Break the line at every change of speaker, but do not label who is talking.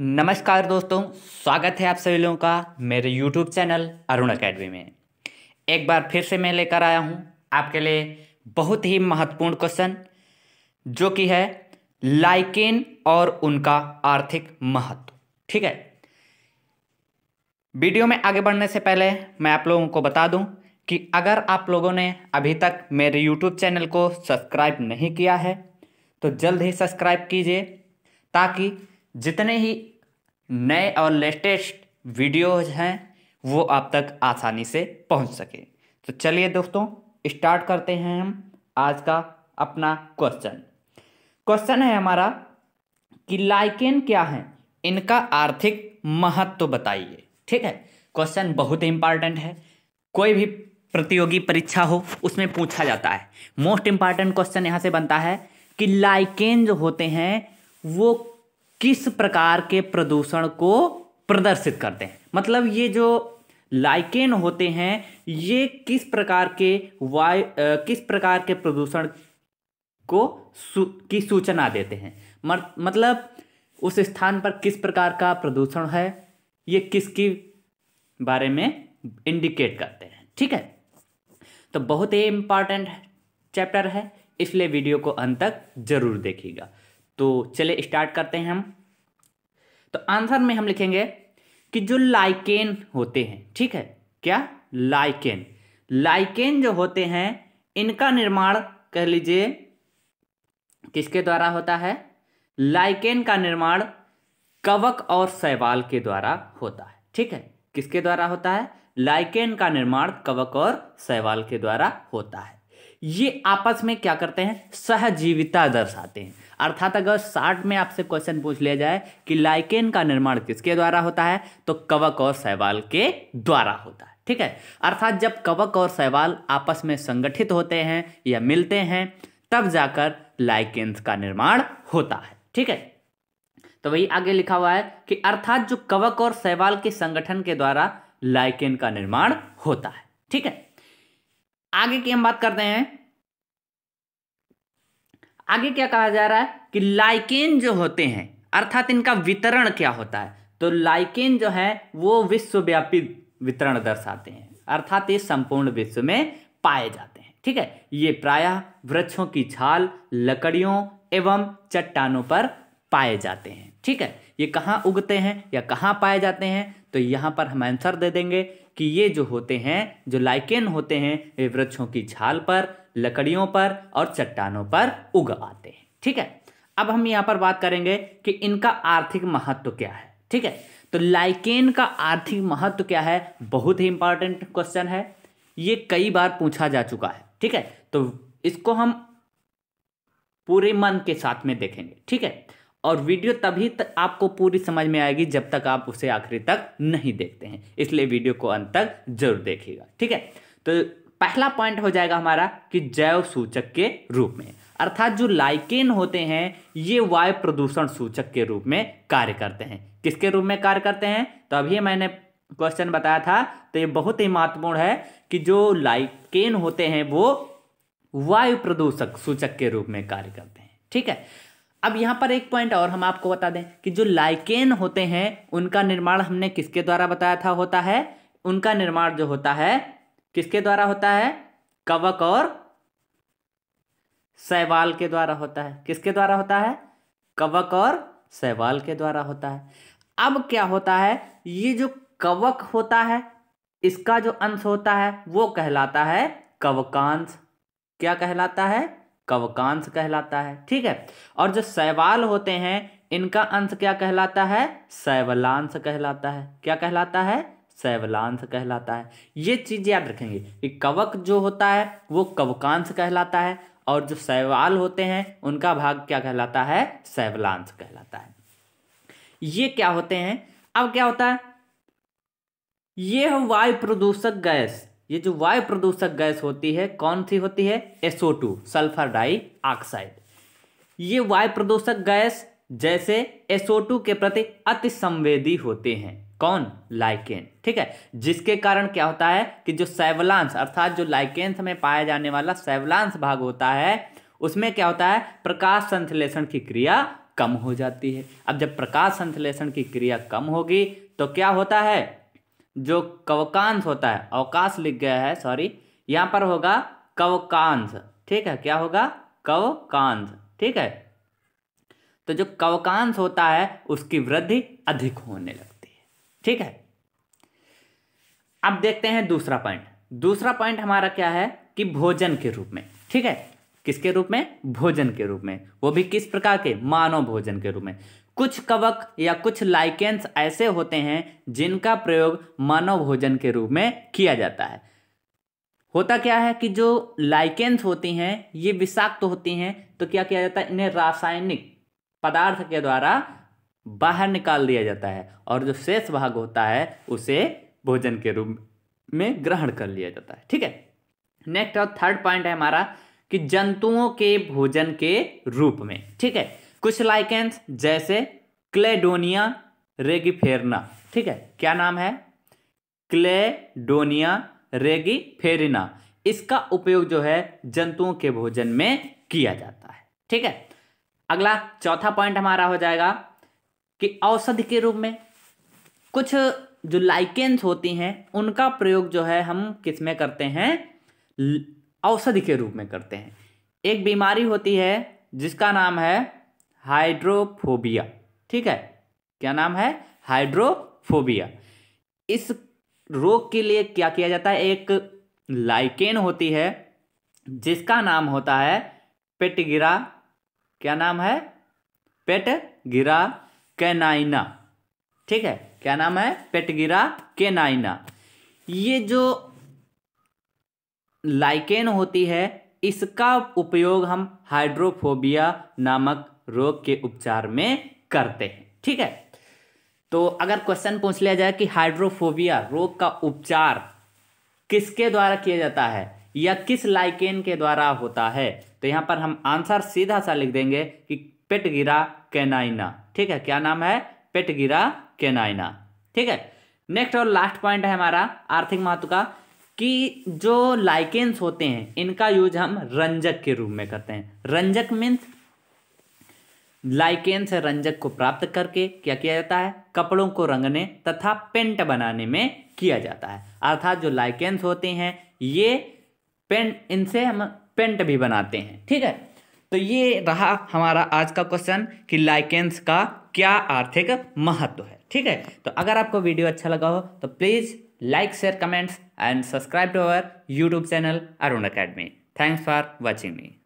नमस्कार दोस्तों स्वागत है आप सभी लोगों का मेरे YouTube चैनल अरुण अकेडमी में एक बार फिर से मैं लेकर आया हूं आपके लिए बहुत ही महत्वपूर्ण क्वेश्चन जो कि है लाइकेन और उनका आर्थिक महत्व ठीक है वीडियो में आगे बढ़ने से पहले मैं आप लोगों को बता दूं कि अगर आप लोगों ने अभी तक मेरे YouTube चैनल को सब्सक्राइब नहीं किया है तो जल्द ही सब्सक्राइब कीजिए ताकि जितने ही नए और लेटेस्ट वीडियोज हैं वो आप तक आसानी से पहुंच सके तो चलिए दोस्तों स्टार्ट करते हैं हम आज का अपना क्वेश्चन क्वेश्चन है हमारा कि लाइकेन क्या है इनका आर्थिक महत्व तो बताइए ठीक है क्वेश्चन बहुत ही इंपॉर्टेंट है कोई भी प्रतियोगी परीक्षा हो उसमें पूछा जाता है मोस्ट इंपॉर्टेंट क्वेश्चन यहाँ से बनता है कि लाइकेन जो होते हैं वो किस प्रकार के प्रदूषण को प्रदर्शित करते हैं मतलब ये जो लाइकेन होते हैं ये किस प्रकार के वायु किस प्रकार के प्रदूषण को सू, की सूचना देते हैं मतलब उस स्थान पर किस प्रकार का प्रदूषण है ये किसकी बारे में इंडिकेट करते हैं ठीक है तो बहुत ही इम्पॉर्टेंट चैप्टर है इसलिए वीडियो को अंत तक जरूर देखिएगा तो चले स्टार्ट करते हैं हम तो आंसर में हम लिखेंगे कि जो लाइकेन होते हैं ठीक है क्या लाइकेन लाइकेन जो होते हैं इनका निर्माण कह लीजिए किसके द्वारा होता है लाइकेन का निर्माण कवक और शैवाल के द्वारा होता है ठीक है किसके द्वारा होता है लाइकेन का निर्माण कवक और शैवाल के द्वारा होता है ये आपस में क्या करते हैं सहजीविता दर्शाते हैं अर्थात अगर साठ में आपसे क्वेश्चन पूछ लिया जाए कि लाइकेन का निर्माण किसके द्वारा होता है तो कवक और सहवाल के द्वारा होता है ठीक है अर्थात जब कवक और सहवाल आपस में संगठित होते हैं या मिलते हैं तब जाकर लाइकेन्स का निर्माण होता है ठीक है तो वही आगे लिखा हुआ है कि अर्थात जो कवक और सहवाल के संगठन के द्वारा लाइकेन का निर्माण होता है ठीक है आगे की हम बात करते हैं आगे क्या कहा जा रहा है कि लाइकेन जो होते हैं अर्थात इनका वितरण क्या होता है तो लाइकेन जो है वो विश्वव्यापी वितरण दर्शाते हैं अर्थात ये संपूर्ण विश्व में पाए जाते हैं ठीक है ये प्रायः वृक्षों की छाल लकड़ियों एवं चट्टानों पर पाए जाते हैं ठीक है ये कहाँ उगते हैं या कहाँ पाए जाते हैं तो यहाँ पर हम आंसर दे देंगे कि ये जो होते हैं जो लाइकेन होते हैं वे वृक्षों की छाल पर लकड़ियों पर और चट्टानों पर उग आते हैं ठीक है अब हम यहाँ पर बात करेंगे कि इनका आर्थिक महत्व क्या है ठीक है तो लाइकेन का आर्थिक महत्व क्या है बहुत ही इंपॉर्टेंट क्वेश्चन है ये कई बार पूछा जा चुका है ठीक है तो इसको हम पूरे मन के साथ में देखेंगे ठीक है और वीडियो तभी तक आपको पूरी समझ में आएगी जब तक आप उसे आखिरी तक नहीं देखते हैं इसलिए वीडियो को अंत तक जरूर देखिएगा ठीक है तो पहला पॉइंट हो जाएगा हमारा कि जैव सूचक के रूप में अर्थात जो लाइकेन होते हैं ये वायु प्रदूषण सूचक के रूप में कार्य करते हैं किसके रूप में कार्य करते हैं तो अभी मैंने क्वेश्चन बताया था तो ये बहुत ही महत्वपूर्ण है कि जो लाइकेन होते हैं वो वायु प्रदूषक सूचक के रूप में कार्य करते हैं ठीक है अब यहाँ पर एक पॉइंट और हम आपको बता दें कि जो लाइकेन होते हैं उनका निर्माण हमने किसके द्वारा बताया था होता है उनका निर्माण जो होता है किसके द्वारा होता है कवक और सहवाल के द्वारा होता है किसके द्वारा होता है कवक और सहवाल के द्वारा होता है अब क्या होता है ये जो कवक होता है इसका जो अंश होता है वो कहलाता है कवकांश क्या कहलाता है कवकांश कहलाता है ठीक है और जो शैवाल होते हैं इनका अंश क्या कहलाता है शैवलांश कहलाता है क्या कहलाता है शैवलांश कहलाता है ये चीज याद रखेंगे कि कवक जो होता है वो कवकांश कहलाता है और जो शैवाल होते हैं उनका भाग क्या कहलाता है शैवलांश कहलाता है ये क्या होते हैं अब क्या होता है ये वायु प्रदूषक गैस ये जो वायु प्रदूषक गैस होती है कौन सी होती है S O two sulphur dioxide ये वायु प्रदूषक गैस जैसे एसओ टू के प्रति अति संवेदी होते हैं कौन लाइकेन ठीक है जिसके कारण क्या होता है कि जो सेवलांस अर्थात जो लाइकेंस में पाया जाने वाला सेवलांश भाग होता है उसमें क्या होता है प्रकाश संश्लेषण की क्रिया कम हो जाती है अब जब प्रकाश संश्लेषण की क्रिया कम होगी तो क्या होता है जो कवकांश होता है अवकाश लिख गया है सॉरी यहाँ पर होगा कवकांश ठीक है क्या होगा कवकांश ठीक है तो जो कवकांश होता है उसकी वृद्धि अधिक होने लगती है ठीक है अब देखते हैं दूसरा पॉइंट दूसरा पॉइंट हमारा क्या है कि भोजन के रूप में ठीक है किसके रूप में भोजन के रूप में वो भी किस प्रकार के मानव भोजन के रूप में कुछ कवक या कुछ लाइकेंस ऐसे होते हैं जिनका प्रयोग मानव भोजन के रूप में किया जाता है होता क्या है कि जो लाइकेंस होती हैं ये विषाक्त तो होती हैं तो क्या किया जाता है इन्हें रासायनिक पदार्थ के द्वारा बाहर निकाल दिया जाता है और जो शेष भाग होता है उसे भोजन के रूप में ग्रहण कर लिया जाता है ठीक है नेक्स्ट और थर्ड पॉइंट है हमारा कि जंतुओं के भोजन के रूप में ठीक है कुछ लाइकेंस जैसे क्लेडोनिया रेगिफेरना ठीक है क्या नाम है क्लेडोनिया रेगिफेरिना इसका उपयोग जो है जंतुओं के भोजन में किया जाता है ठीक है अगला चौथा पॉइंट हमारा हो जाएगा कि औषधि के रूप में कुछ जो लाइकेंस होती हैं उनका प्रयोग जो है हम किस में करते हैं औषधि के रूप में करते हैं एक बीमारी होती है जिसका नाम है हाइड्रोफोबिया ठीक है क्या नाम है हाइड्रोफोबिया इस रोग के लिए क्या किया जाता है एक लाइकेन होती है जिसका नाम होता है पेटगिरा क्या नाम है पेटगिरा कैनाइना ठीक है क्या नाम है पेटगिरा कैनाइना ये जो लाइकेन होती है इसका उपयोग हम हाइड्रोफोबिया नामक रोग के उपचार में करते हैं ठीक है तो अगर क्वेश्चन पूछ लिया जाए कि हाइड्रोफोबिया रोग का उपचार किसके द्वारा किया जाता है या किस लाइकेन के द्वारा होता है तो यहाँ पर हम आंसर सीधा सा लिख देंगे कि पेटगिरा कैनाइना ठीक है क्या नाम है पेटगिरा कैनाइना ठीक है नेक्स्ट और लास्ट पॉइंट है हमारा आर्थिक महत्व का कि जो लाइकेन्स होते हैं इनका यूज हम रंजक के रूप में करते हैं रंजक मीन्स लाइकेन से रंजक को प्राप्त करके क्या किया जाता है कपड़ों को रंगने तथा पेंट बनाने में किया जाता है अर्थात जो लाइकेन्स होते हैं ये पेंट इनसे हम पेंट भी बनाते हैं ठीक है तो ये रहा हमारा आज का क्वेश्चन कि लाइकेंस का क्या आर्थिक महत्व है ठीक है तो अगर आपको वीडियो अच्छा लगा हो तो please like share comments and subscribe to our YouTube channel Arun Academy thanks for watching me